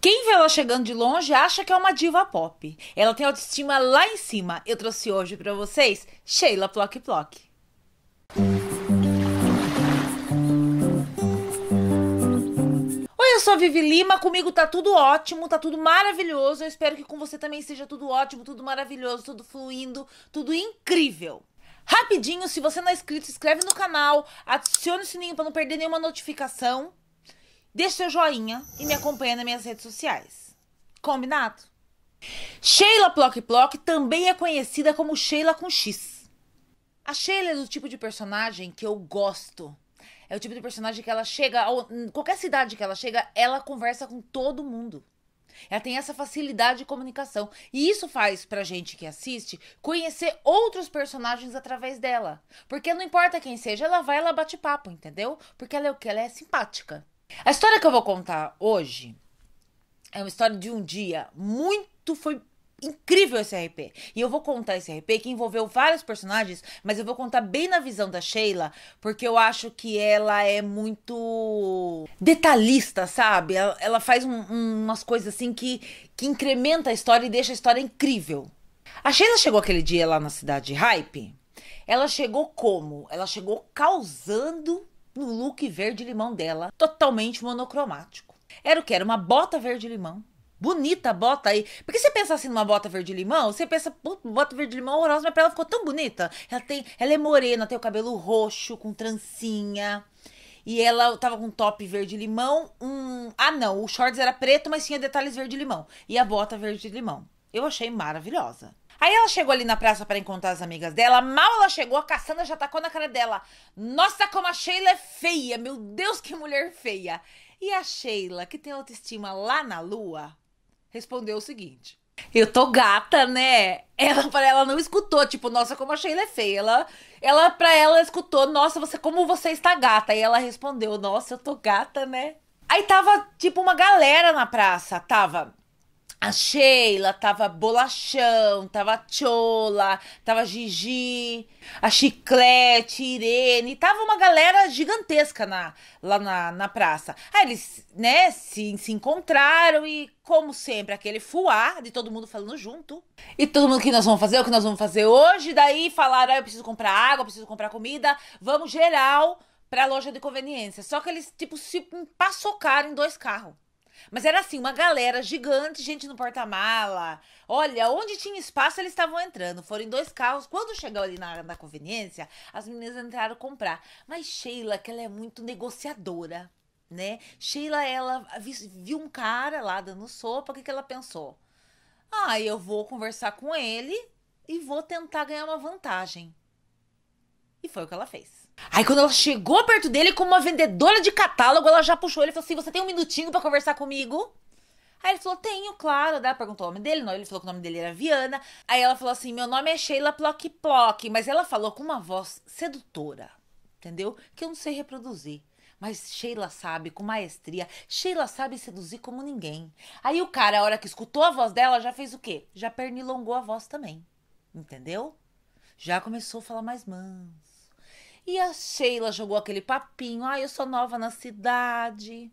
Quem vê ela chegando de longe acha que é uma diva pop. Ela tem autoestima lá em cima. Eu trouxe hoje para vocês Sheila Plock Plock. Oi, eu sou a Vivi Lima, comigo tá tudo ótimo, tá tudo maravilhoso. Eu espero que com você também seja tudo ótimo, tudo maravilhoso, tudo fluindo, tudo incrível. Rapidinho, se você não é inscrito, se inscreve no canal, adicione o sininho para não perder nenhuma notificação. Deixe seu joinha e me acompanhe nas minhas redes sociais. Combinado? Sheila Plock Plock também é conhecida como Sheila com X. A Sheila é do tipo de personagem que eu gosto. É o tipo de personagem que ela chega, ao, em qualquer cidade que ela chega, ela conversa com todo mundo. Ela tem essa facilidade de comunicação. E isso faz pra gente que assiste conhecer outros personagens através dela. Porque não importa quem seja, ela vai, ela bate papo, entendeu? Porque ela é o que? Ela é simpática. A história que eu vou contar hoje é uma história de um dia muito foi incrível esse RP. E eu vou contar esse RP que envolveu vários personagens, mas eu vou contar bem na visão da Sheila, porque eu acho que ela é muito detalhista, sabe? Ela, ela faz um, um, umas coisas assim que, que incrementa a história e deixa a história incrível. A Sheila chegou aquele dia lá na cidade de Hype. Ela chegou como? Ela chegou causando no look verde-limão dela, totalmente monocromático. Era o que? Era uma bota verde-limão. Bonita a bota aí. Porque você pensa assim numa bota verde-limão, você pensa, bota verde-limão horrorosa, mas pra ela ficou tão bonita. Ela, tem, ela é morena, tem o cabelo roxo, com trancinha. E ela tava com top verde-limão, um... Ah, não, o shorts era preto, mas tinha detalhes verde-limão. E a bota verde-limão. Eu achei maravilhosa. Aí ela chegou ali na praça para encontrar as amigas dela. Mal ela chegou, a Cassandra já tacou na cara dela. Nossa, como a Sheila é feia! Meu Deus, que mulher feia! E a Sheila, que tem autoestima lá na lua, respondeu o seguinte: Eu tô gata, né? Ela para ela não escutou, tipo, nossa, como a Sheila é feia. Ela, ela para ela escutou, nossa, você como você está gata. E ela respondeu, nossa, eu tô gata, né? Aí tava tipo uma galera na praça, tava a Sheila, tava Bolachão, tava Chola, tava Gigi, a Chiclete, Irene, tava uma galera gigantesca na, lá na, na praça. Aí eles, né, se, se encontraram e, como sempre, aquele fuá de todo mundo falando junto. E todo mundo, o que nós vamos fazer, o que nós vamos fazer hoje? Daí falaram, ah, eu preciso comprar água, eu preciso comprar comida, vamos geral pra loja de conveniência. Só que eles, tipo, se empaçocaram em dois carros. Mas era assim, uma galera gigante, gente no porta-mala. Olha, onde tinha espaço, eles estavam entrando. Foram em dois carros. Quando chegou ali na, na conveniência, as meninas entraram comprar. Mas Sheila, que ela é muito negociadora, né? Sheila, ela viu um cara lá dando sopa. O que, que ela pensou? Ah, eu vou conversar com ele e vou tentar ganhar uma vantagem. E foi o que ela fez. Aí quando ela chegou perto dele como uma vendedora de catálogo, ela já puxou ele e falou assim: "Você tem um minutinho para conversar comigo?" Aí ele falou: "Tenho, claro". Daí ela perguntou o nome dele, não, ele falou que o nome dele era Viana. Aí ela falou assim: "Meu nome é Sheila Plock Plock", mas ela falou com uma voz sedutora, entendeu? Que eu não sei reproduzir. Mas Sheila sabe com maestria, Sheila sabe seduzir como ninguém. Aí o cara, a hora que escutou a voz dela, já fez o quê? Já pernilongou a voz também. Entendeu? Já começou a falar mais manso e a Sheila jogou aquele papinho: ah, eu sou nova na cidade.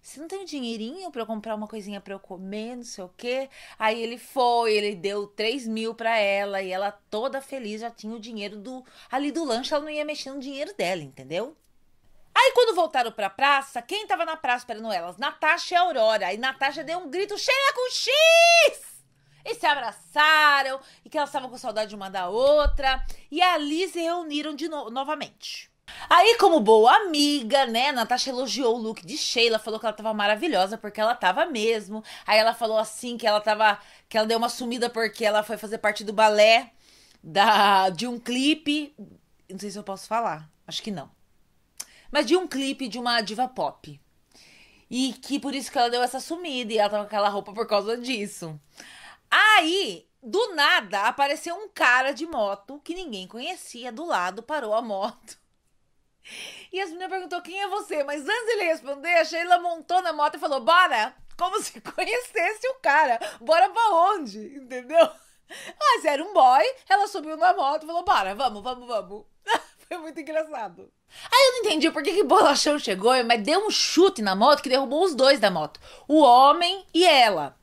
Você não tem dinheirinho para eu comprar uma coisinha para eu comer, não sei o quê. Aí ele foi, ele deu 3 mil para ela e ela toda feliz já tinha o dinheiro do ali do lanche, ela não ia mexer no dinheiro dela, entendeu? Aí quando voltaram pra praça, quem tava na praça esperando elas? Natasha e Aurora. Aí Natasha deu um grito cheia com X! E se abraçaram, e que elas estavam com saudade uma da outra. E ali se reuniram de no novamente. Aí, como boa amiga, né, Natasha elogiou o look de Sheila, falou que ela tava maravilhosa porque ela tava mesmo. Aí ela falou assim que ela tava, que ela deu uma sumida porque ela foi fazer parte do balé da de um clipe, não sei se eu posso falar, acho que não. Mas de um clipe de uma diva pop. E que por isso que ela deu essa sumida e ela tava com aquela roupa por causa disso. Aí, do nada, apareceu um cara de moto que ninguém conhecia do lado, parou a moto. E as meninas perguntou quem é você, mas antes de ele responder, a Sheila montou na moto e falou: "Bora!" Como se conhecesse o cara. Bora pra onde? Entendeu? Mas ah, era um boy, ela subiu na moto e falou: "Bora, vamos, vamos, vamos." Foi muito engraçado. Aí eu não entendi por que, que Bolachão chegou, mas deu um chute na moto que derrubou os dois da moto. O homem e ela.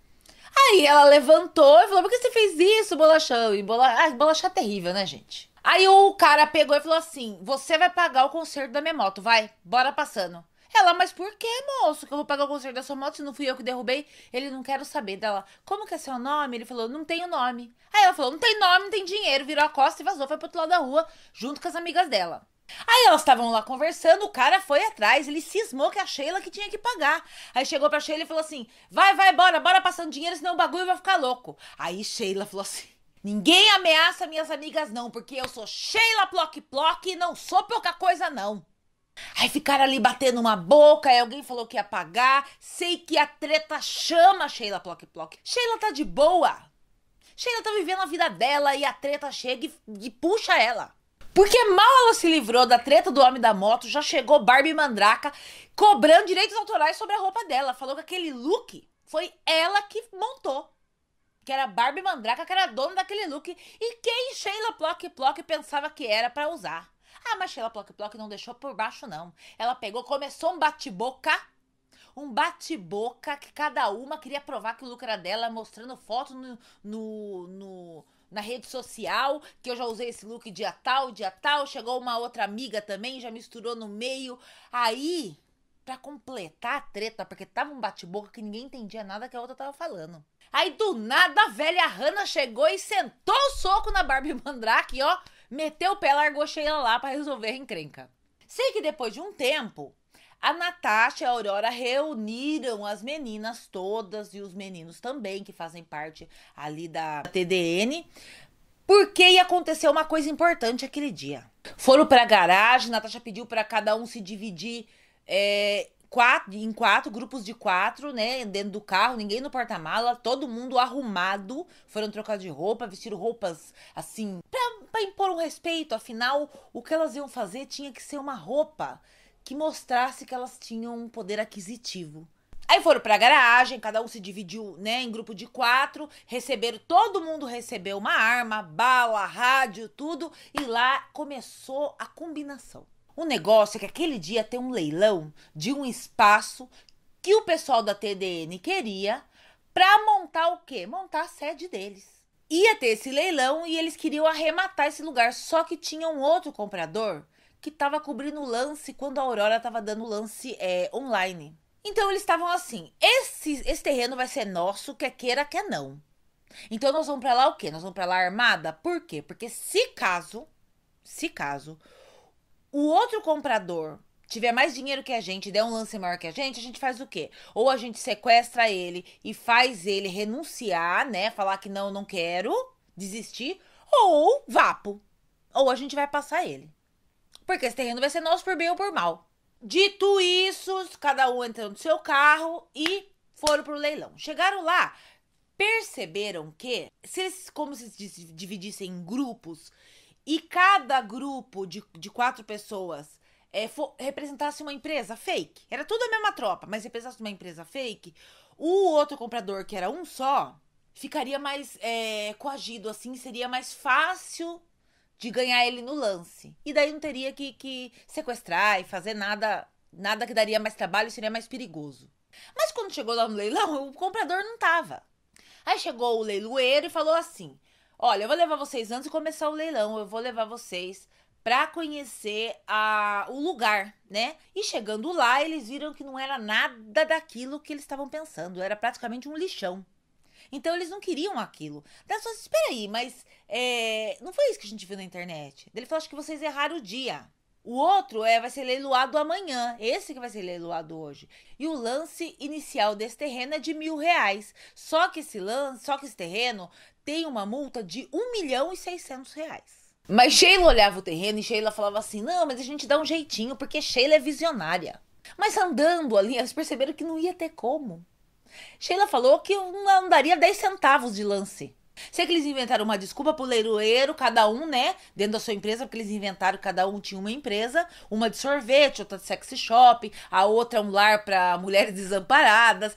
Aí ela levantou e falou: por que você fez isso, bolachão? E bola... ah, bolachão é terrível, né, gente? Aí o cara pegou e falou assim: você vai pagar o conserto da minha moto, vai, bora passando. Ela, mas por que, moço, que eu vou pagar o conserto da sua moto se não fui eu que derrubei? Ele, não quero saber. dela. como que é seu nome? Ele falou, não tenho nome. Aí ela falou, não tem nome, não tem dinheiro. Virou a costa e vazou, foi pro outro lado da rua, junto com as amigas dela. Aí elas estavam lá conversando, o cara foi atrás, ele cismou que a Sheila que tinha que pagar. Aí chegou pra Sheila e falou assim: vai, vai, bora, bora passando dinheiro, senão o bagulho vai ficar louco. Aí Sheila falou assim: ninguém ameaça minhas amigas, não, porque eu sou Sheila Plock Plock e não sou pouca coisa, não. Aí ficaram ali batendo uma boca, aí alguém falou que ia pagar. Sei que a treta chama Sheila Plock Plock. Sheila tá de boa. Sheila tá vivendo a vida dela e a treta chega e, e puxa ela. Porque mal ela se livrou da treta do homem da moto, já chegou Barbie Mandraca cobrando direitos autorais sobre a roupa dela. Falou que aquele look foi ela que montou. Que era Barbie Mandraca, que era dona daquele look. E quem Sheila Plock Plock pensava que era para usar. Ah, mas Sheila Plock Plock não deixou por baixo, não. Ela pegou, começou um bate-boca um bate-boca que cada uma queria provar que o look era dela, mostrando foto no, no, no, na rede social, que eu já usei esse look dia tal, dia tal, chegou uma outra amiga também, já misturou no meio. Aí, para completar a treta, porque tava um bate-boca que ninguém entendia nada que a outra tava falando. Aí do nada a velha Hannah chegou e sentou o soco na Barbie Mandrake, ó, meteu o pé, largou cheia lá para resolver a encrenca. Sei que depois de um tempo, a Natasha e a Aurora reuniram as meninas todas e os meninos também, que fazem parte ali da TDN, porque aconteceu uma coisa importante aquele dia. Foram para a garagem, Natasha pediu para cada um se dividir é, quatro, em quatro, grupos de quatro, né? Dentro do carro, ninguém no porta-mala, todo mundo arrumado. Foram trocar de roupa, vestiram roupas assim, para impor um respeito, afinal, o que elas iam fazer tinha que ser uma roupa que mostrasse que elas tinham um poder aquisitivo. Aí foram pra garagem, cada um se dividiu, né, em grupo de quatro, receberam, todo mundo recebeu uma arma, bala, rádio, tudo, e lá começou a combinação. O negócio é que aquele dia tem um leilão de um espaço que o pessoal da TDN queria pra montar o quê? Montar a sede deles ia ter esse leilão e eles queriam arrematar esse lugar, só que tinha um outro comprador que estava cobrindo o lance quando a Aurora estava dando lance é, online. Então eles estavam assim: esse, esse terreno vai ser nosso, quer queira, quer não. Então nós vamos para lá o quê? Nós vamos para lá armada? Por quê? Porque se caso, se caso, o outro comprador tiver mais dinheiro que a gente, der um lance maior que a gente, a gente faz o quê? Ou a gente sequestra ele e faz ele renunciar, né? Falar que não, não quero, desistir, ou vapo. Ou a gente vai passar ele. Porque esse terreno vai ser nosso por bem ou por mal. Dito isso, cada um entrou no seu carro e foram pro leilão. Chegaram lá, perceberam que se eles como se dividissem em grupos e cada grupo de, de quatro pessoas é, for, representasse uma empresa fake, era tudo a mesma tropa, mas representasse uma empresa fake, o outro comprador, que era um só, ficaria mais é, coagido, assim, seria mais fácil de ganhar ele no lance. E daí não teria que, que sequestrar e fazer nada, nada que daria mais trabalho, seria mais perigoso. Mas quando chegou lá no leilão, o comprador não tava. Aí chegou o leiloeiro e falou assim: Olha, eu vou levar vocês antes de começar o leilão, eu vou levar vocês para conhecer a, o lugar, né? E chegando lá, eles viram que não era nada daquilo que eles estavam pensando, era praticamente um lixão. Então eles não queriam aquilo. Daí só assim, espera aí, mas é, não foi isso que a gente viu na internet. Ele falou, acho que vocês erraram o dia. O outro é vai ser leiloado amanhã. Esse que vai ser leiloado hoje. E o lance inicial desse terreno é de mil reais. Só que esse lance, só que esse terreno tem uma multa de um milhão e seiscentos reais. Mas Sheila olhava o terreno e Sheila falava assim: não, mas a gente dá um jeitinho, porque Sheila é visionária. Mas andando ali, elas perceberam que não ia ter como. Sheila falou que não daria 10 centavos de lance. Sei é que eles inventaram uma desculpa pro leiloeiro, cada um, né? Dentro da sua empresa, porque eles inventaram, cada um tinha uma empresa, uma de sorvete, outra de sexy shop, a outra um lar para mulheres desamparadas.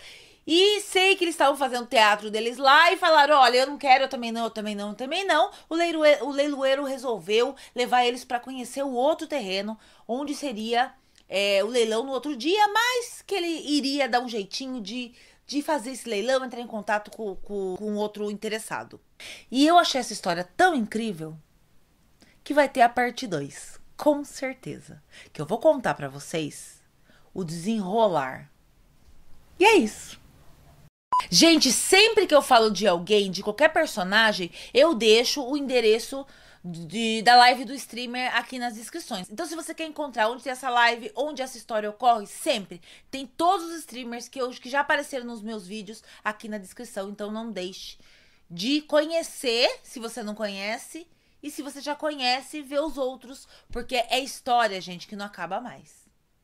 E sei que eles estavam fazendo teatro deles lá e falaram: olha, eu não quero, eu também não, eu também não, eu também não. O leiloeiro, o leiloeiro resolveu levar eles para conhecer o outro terreno, onde seria é, o leilão no outro dia, mas que ele iria dar um jeitinho de, de fazer esse leilão, entrar em contato com, com, com outro interessado. E eu achei essa história tão incrível que vai ter a parte 2, com certeza. Que eu vou contar para vocês o desenrolar. E é isso. Gente, sempre que eu falo de alguém, de qualquer personagem, eu deixo o endereço de, da live do streamer aqui nas descrições. Então, se você quer encontrar onde tem essa live, onde essa história ocorre, sempre tem todos os streamers que, eu, que já apareceram nos meus vídeos aqui na descrição. Então, não deixe de conhecer, se você não conhece, e se você já conhece, ver os outros, porque é história, gente, que não acaba mais.